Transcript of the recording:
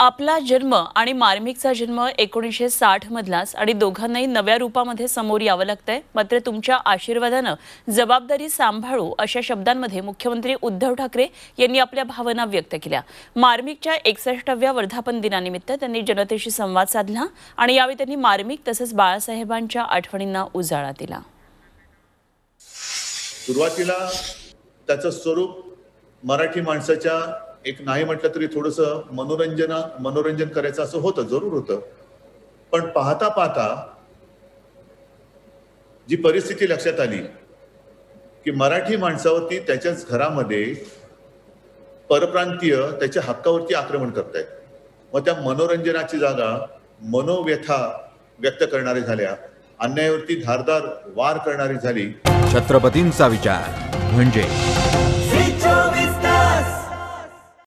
आपला जन्म आणि मार्मिकचा जन्म एकोणीसशे साठ मधलाच आणि दोघांनाही नव्या रूपामध्ये समोर यावं लागतंय मात्र तुमच्या आशीर्वादानं जबाबदारी सांभाळू अशा शब्दांमध्ये मुख्यमंत्री उद्धव ठाकरे यांनी आपल्या भावना व्यक्त केल्या मार्मिकच्या एकसष्टाव्या वर्धापन दिनानिमित्त त्यांनी जनतेशी संवाद साधला आणि यावेळी त्यांनी मार्मिक तसंच बाळासाहेबांच्या आठवणींना उजाळा दिला सुरुवातीला त्याचं स्वरूप मराठी माणसाच्या एक नाही म्हटलं तरी थोडस मनोरंजना मनोरंजन करायचं असं होतं जरूर होत पण पाहता पाहता जी परिस्थिती लक्षात आली की मराठी माणसावरती त्याच्याच घरामध्ये परप्रांतीय त्याच्या हक्कावरती आक्रमण करतायत मग त्या मनोरंजनाची जागा मनोव्यथा व्यक्त करणारे झाल्या अन्यायावरती धारदार वार करणारी झाली छत्रपतींचा विचार म्हणजे